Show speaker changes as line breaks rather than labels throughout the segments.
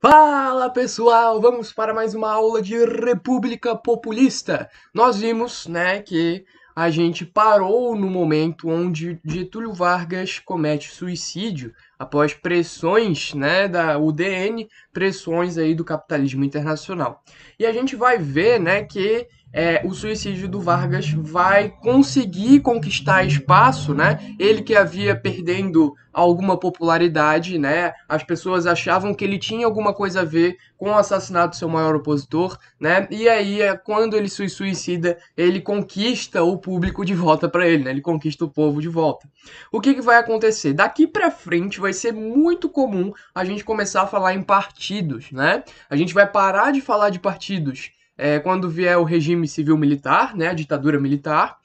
Fala pessoal, vamos para mais uma aula de República Populista. Nós vimos, né, que a gente parou no momento onde Getúlio Vargas comete suicídio após pressões, né, da UDN, pressões aí do capitalismo internacional. E a gente vai ver, né, que é, o suicídio do Vargas vai conseguir conquistar espaço, né? Ele que havia perdendo alguma popularidade, né? As pessoas achavam que ele tinha alguma coisa a ver com o assassinato do seu maior opositor, né? E aí, é, quando ele se suicida, ele conquista o público de volta para ele, né? Ele conquista o povo de volta. O que, que vai acontecer? Daqui para frente vai ser muito comum a gente começar a falar em partidos, né? A gente vai parar de falar de partidos é, quando vier o regime civil-militar, né, a ditadura militar,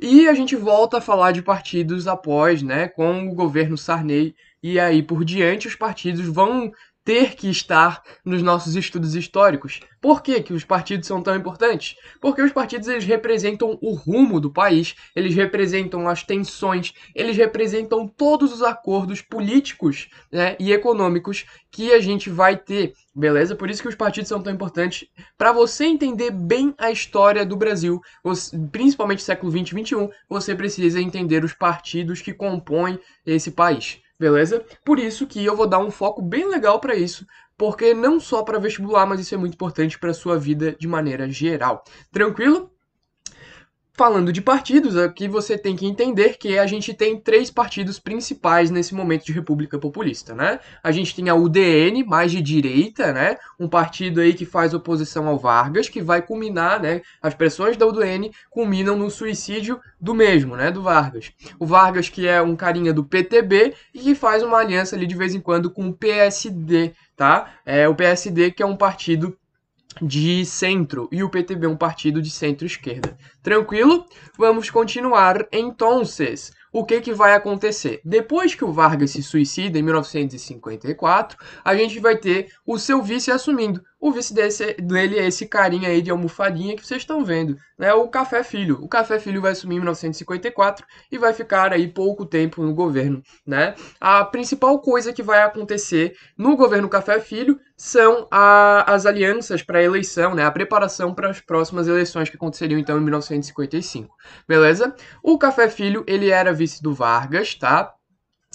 e a gente volta a falar de partidos após, né, com o governo Sarney e aí por diante os partidos vão ter que estar nos nossos estudos históricos. Por que, que os partidos são tão importantes? Porque os partidos eles representam o rumo do país, eles representam as tensões, eles representam todos os acordos políticos né, e econômicos que a gente vai ter, beleza? Por isso que os partidos são tão importantes. Para você entender bem a história do Brasil, principalmente século 20 e 21, você precisa entender os partidos que compõem esse país beleza? Por isso que eu vou dar um foco bem legal para isso, porque não só para vestibular, mas isso é muito importante para sua vida de maneira geral. Tranquilo? Falando de partidos, aqui você tem que entender que a gente tem três partidos principais nesse momento de República Populista, né? A gente tem a UDN, mais de direita, né? Um partido aí que faz oposição ao Vargas, que vai culminar, né? As pressões da UDN culminam no suicídio do mesmo, né? Do Vargas. O Vargas que é um carinha do PTB e que faz uma aliança ali de vez em quando com o PSD, tá? É o PSD que é um partido de centro e o PTB é um partido de centro-esquerda. Tranquilo? Vamos continuar então. O que, que vai acontecer? Depois que o Vargas se suicida em 1954, a gente vai ter o seu vice assumindo. O vice desse, dele é esse carinha aí de almofadinha que vocês estão vendo, né? O Café Filho. O Café Filho vai assumir em 1954 e vai ficar aí pouco tempo no governo, né? A principal coisa que vai acontecer no governo Café Filho são a, as alianças para a eleição, né, a preparação para as próximas eleições que aconteceriam então em 1955, beleza? O Café Filho ele era vice do Vargas, tá?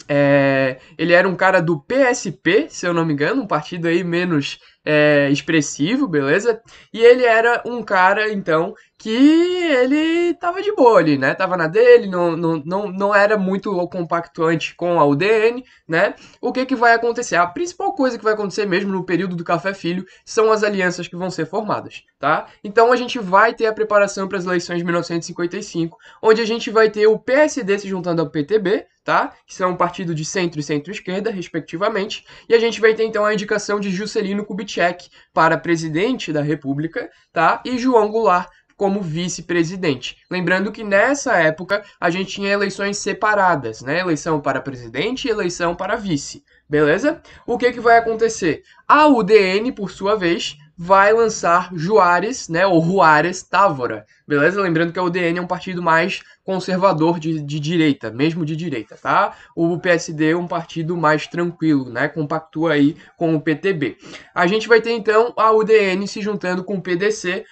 É, ele era um cara do PSP, se eu não me engano, um partido aí menos é, expressivo, beleza? E ele era um cara, então, que ele tava de boa ali, né? Tava na dele, não, não, não, não era muito compactuante com a UDN, né? O que que vai acontecer? A principal coisa que vai acontecer mesmo no período do Café Filho são as alianças que vão ser formadas, tá? Então a gente vai ter a preparação para as eleições de 1955, onde a gente vai ter o PSD se juntando ao PTB, tá? Que são um partido de centro e centro-esquerda, respectivamente, e a gente vai ter então a indicação de Juscelino Kubitschek Kubitschek para presidente da República, tá? E João Goulart como vice-presidente. Lembrando que nessa época a gente tinha eleições separadas, né? Eleição para presidente e eleição para vice, beleza? O que, que vai acontecer? A UDN, por sua vez, vai lançar Juárez, né, ou Juárez Távora, beleza? Lembrando que a UDN é um partido mais conservador de, de direita, mesmo de direita, tá? O PSD é um partido mais tranquilo, né, compactua aí com o PTB. A gente vai ter então a UDN se juntando com o PDC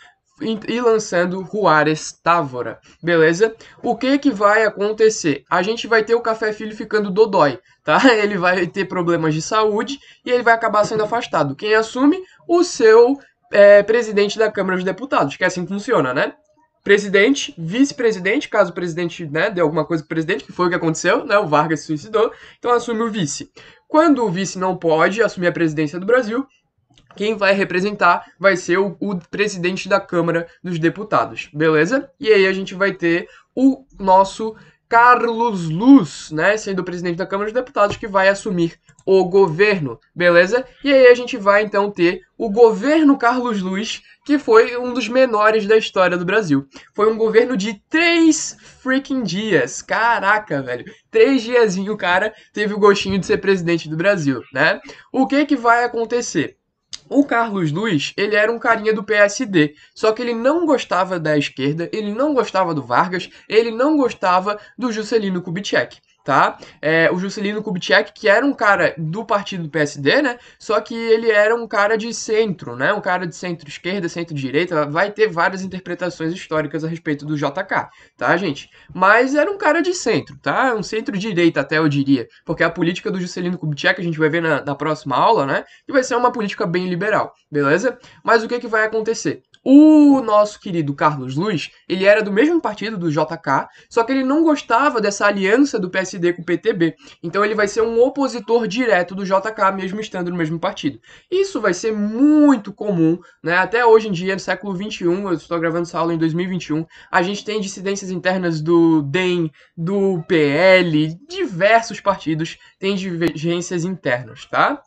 e lançando Juarez Távora, beleza? O que que vai acontecer? A gente vai ter o Café Filho ficando dodói, tá? Ele vai ter problemas de saúde e ele vai acabar sendo afastado. Quem assume? O seu é, presidente da Câmara dos Deputados, que é assim que funciona, né? Presidente, vice-presidente, caso o presidente né, dê alguma coisa pro presidente, que foi o que aconteceu, né? O Vargas se suicidou, então assume o vice. Quando o vice não pode assumir a presidência do Brasil, quem vai representar vai ser o, o, presidente da Câmara dos Deputados, beleza? E aí a gente vai ter o nosso Carlos Luz, né, sendo o presidente da Câmara dos Deputados que vai assumir o governo, beleza? E aí a gente vai então ter o governo Carlos Luz, que foi um dos menores da história do Brasil. Foi um governo de três freaking dias. Caraca, velho. Três diazinho o cara teve o gostinho de ser presidente do Brasil, né? O que que vai acontecer? O Carlos Luiz, ele era um carinha do PSD, só que ele não gostava da esquerda, ele não gostava do Vargas, ele não gostava do Juscelino Kubitschek tá? É, o Juscelino Kubitschek, que era um cara do partido do PSD, né? Só que ele era um cara de centro, né? Um cara de centro-esquerda, centro-direita, vai ter várias interpretações históricas a respeito do JK, tá, gente? Mas era um cara de centro, tá? Um centro-direita até, eu diria. Porque a política do Juscelino Kubitschek, a gente vai ver na, na próxima aula, né? Que vai ser uma política bem liberal, beleza? Mas o que, que vai acontecer? O nosso querido Carlos Luz, ele era do mesmo partido do JK, só que ele não gostava dessa aliança do PSD com o PTB. Então ele vai ser um opositor direto do JK, mesmo estando no mesmo partido. Isso vai ser muito comum, né? Até hoje em dia, no século XXI, eu estou gravando essa aula em 2021, a gente tem dissidências internas do DEM, do PL, diversos partidos têm divergências internas, tá?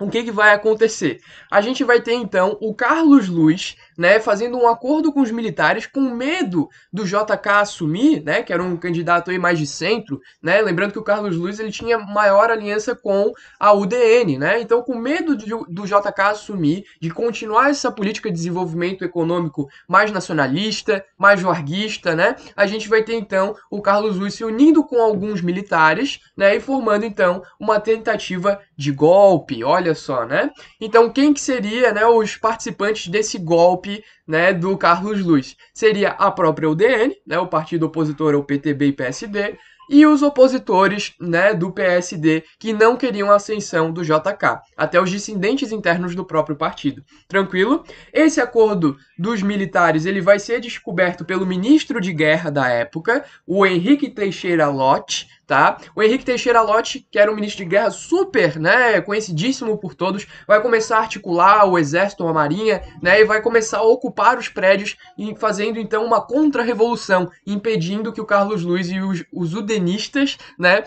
O que, que vai acontecer? A gente vai ter então o Carlos Luz né, fazendo um acordo com os militares, com medo do JK assumir, né, que era um candidato aí mais de centro, né, lembrando que o Carlos Luiz ele tinha maior aliança com a UDN, né, então com medo do JK assumir, de continuar essa política de desenvolvimento econômico mais nacionalista, mais varguista, né, a gente vai ter então o Carlos Luiz se unindo com alguns militares, né, e formando então uma tentativa de golpe, olha só, né, então quem que seria, né, os participantes desse golpe golpe né, do Carlos Luz. Seria a própria UDN, né, o partido opositor ao é PTB e PSD, e os opositores né, do PSD que não queriam a ascensão do JK, até os dissidentes internos do próprio partido. Tranquilo? Esse acordo dos militares ele vai ser descoberto pelo ministro de guerra da época, o Henrique Teixeira Lott, tá? O Henrique Teixeira Lott, que era um ministro de guerra super, né, conhecidíssimo por todos, vai começar a articular o exército, a marinha, né, e vai começar a ocupar os prédios e fazendo então uma contra-revolução, impedindo que o Carlos Luiz e os, os udenistas, né,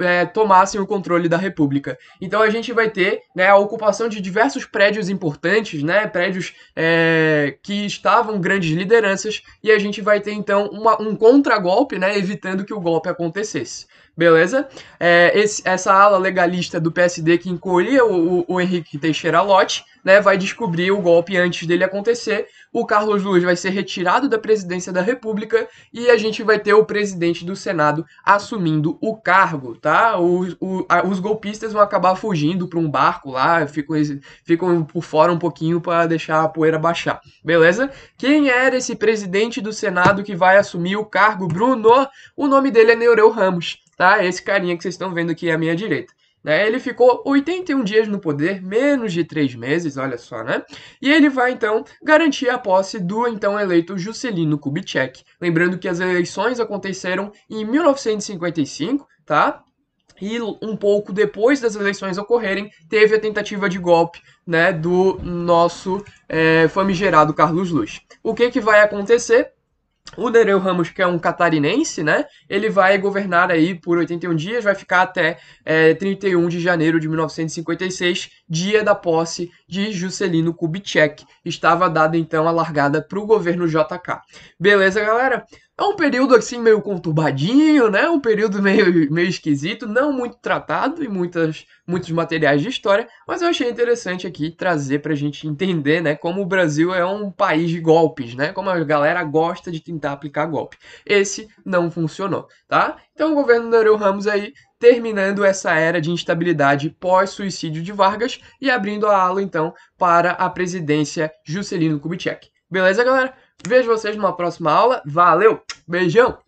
é, tomassem o controle da república. Então a gente vai ter, né, a ocupação de diversos prédios importantes, né, prédios é, que estavam grandes lideranças, e a gente vai ter então uma, um contragolpe, né, evitando que o golpe acontecesse. Beleza? É, esse, essa ala legalista do PSD que encolhia o, o, o, Henrique Teixeira Lote né, vai descobrir o golpe antes dele acontecer. O Carlos Luz vai ser retirado da presidência da República e a gente vai ter o presidente do Senado assumindo o cargo, tá? O, a, os golpistas vão acabar fugindo para um barco lá, ficam, ficam por fora um pouquinho para deixar a poeira baixar, beleza? Quem era esse presidente do Senado que vai assumir o cargo, Bruno? O nome dele é Neureu Ramos tá? Esse carinha que vocês estão vendo aqui à minha direita. Né? Ele ficou 81 dias no poder, menos de 3 meses, olha só, né? E ele vai então garantir a posse do então eleito Juscelino Kubitschek. Lembrando que as eleições aconteceram em 1955, tá? E um pouco depois das eleições ocorrerem, teve a tentativa de golpe né, do nosso é, famigerado Carlos Luz. O que, que vai acontecer? O Nereu Ramos, que é um catarinense, né? Ele vai governar aí por 81 dias, vai ficar até é, eh, 31 de janeiro de 1956, dia da posse de Juscelino Kubitschek. Estava dada então a largada para o governo JK. Beleza, galera? É um período assim meio conturbadinho, né? Um período meio, meio esquisito, não muito tratado em muitas, muitos materiais de história, mas eu achei interessante aqui trazer para a gente entender, né? Como o Brasil é um país de golpes, né? Como a galera gosta de tentar aplicar golpe. Esse não funcionou, tá? Então o governo Nereu Ramos aí terminando essa era de instabilidade pós-suicídio de Vargas e abrindo a ala, então, para a presidência Juscelino Kubitschek. Beleza, galera? Vejo vocês numa próxima aula. Valeu! Beijão!